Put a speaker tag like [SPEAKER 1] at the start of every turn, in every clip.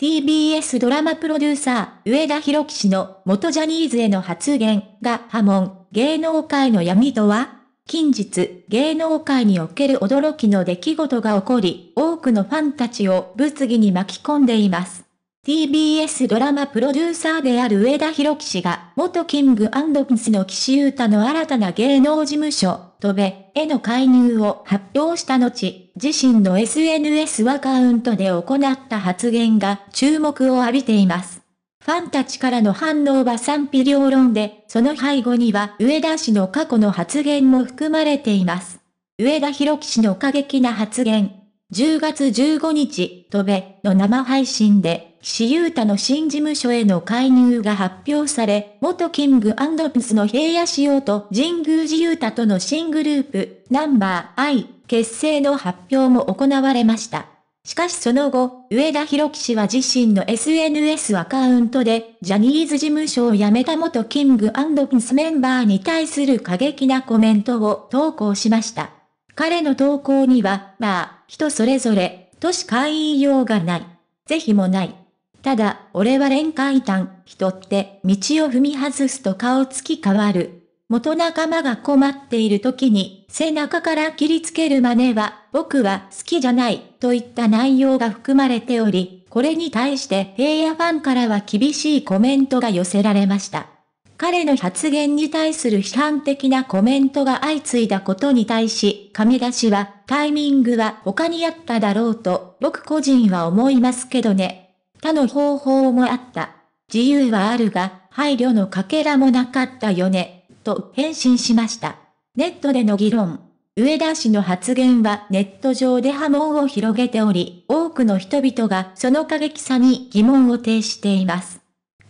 [SPEAKER 1] TBS ドラマプロデューサー、上田博樹氏の元ジャニーズへの発言が波紋、芸能界の闇とは近日、芸能界における驚きの出来事が起こり、多くのファンたちを物議に巻き込んでいます。TBS ドラマプロデューサーである上田博樹氏が、元キングアンドスの岸優太の新たな芸能事務所、トベ、への介入を発表した後、自身の SNS アカウントで行った発言が注目を浴びています。ファンたちからの反応は賛否両論で、その背後には上田氏の過去の発言も含まれています。上田博樹氏の過激な発言。10月15日、戸部の生配信で岸優太の新事務所への介入が発表され、元キングピスの平野仕様と神宮寺優太との新グループ、ナンバー I 結成の発表も行われました。しかしその後、上田博樹氏は自身の SNS アカウントで、ジャニーズ事務所を辞めた元キングピンスメンバーに対する過激なコメントを投稿しました。彼の投稿には、まあ、人それぞれ、都市会員用がない。是非もない。ただ、俺は連解。炭、人って道を踏み外すと顔つき変わる。元仲間が困っている時に、背中から切りつける真似は、僕は好きじゃない、といった内容が含まれており、これに対して平野ファンからは厳しいコメントが寄せられました。彼の発言に対する批判的なコメントが相次いだことに対し、亀出しは、タイミングは他にあっただろうと、僕個人は思いますけどね、他の方法もあった。自由はあるが、配慮のかけらもなかったよね、と返信しました。ネットでの議論。上田氏の発言はネット上で波紋を広げており、多くの人々がその過激さに疑問を呈しています。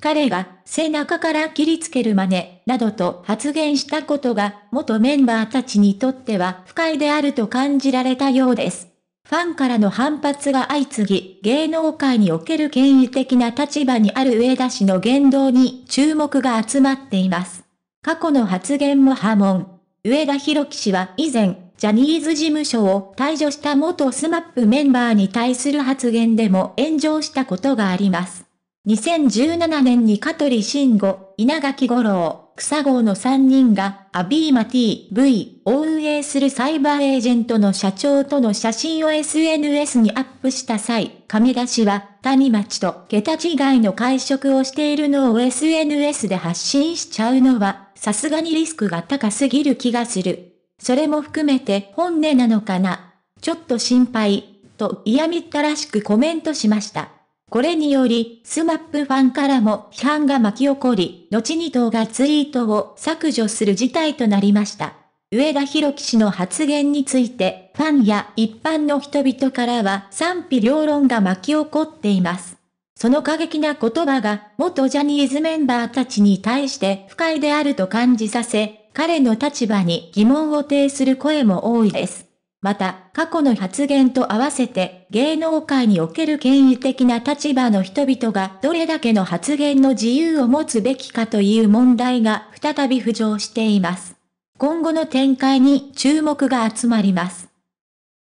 [SPEAKER 1] 彼が背中から切りつける真似などと発言したことが元メンバーたちにとっては不快であると感じられたようです。ファンからの反発が相次ぎ、芸能界における権威的な立場にある上田氏の言動に注目が集まっています。過去の発言も波紋。上田博樹氏は以前、ジャニーズ事務所を退場した元スマップメンバーに対する発言でも炎上したことがあります。2017年に香取慎吾、稲垣五郎、草号の3人が、アビーマ TV を運営するサイバーエージェントの社長との写真を SNS にアップした際、亀田氏は、谷町と桁違いの会食をしているのを SNS で発信しちゃうのは、さすがにリスクが高すぎる気がする。それも含めて本音なのかな。ちょっと心配、と嫌みったらしくコメントしました。これにより、スマップファンからも批判が巻き起こり、後に動画ツイートを削除する事態となりました。上田博樹氏の発言について、ファンや一般の人々からは賛否両論が巻き起こっています。その過激な言葉が、元ジャニーズメンバーたちに対して不快であると感じさせ、彼の立場に疑問を呈する声も多いです。また、過去の発言と合わせて、芸能界における権威的な立場の人々がどれだけの発言の自由を持つべきかという問題が再び浮上しています。今後の展開に注目が集まります。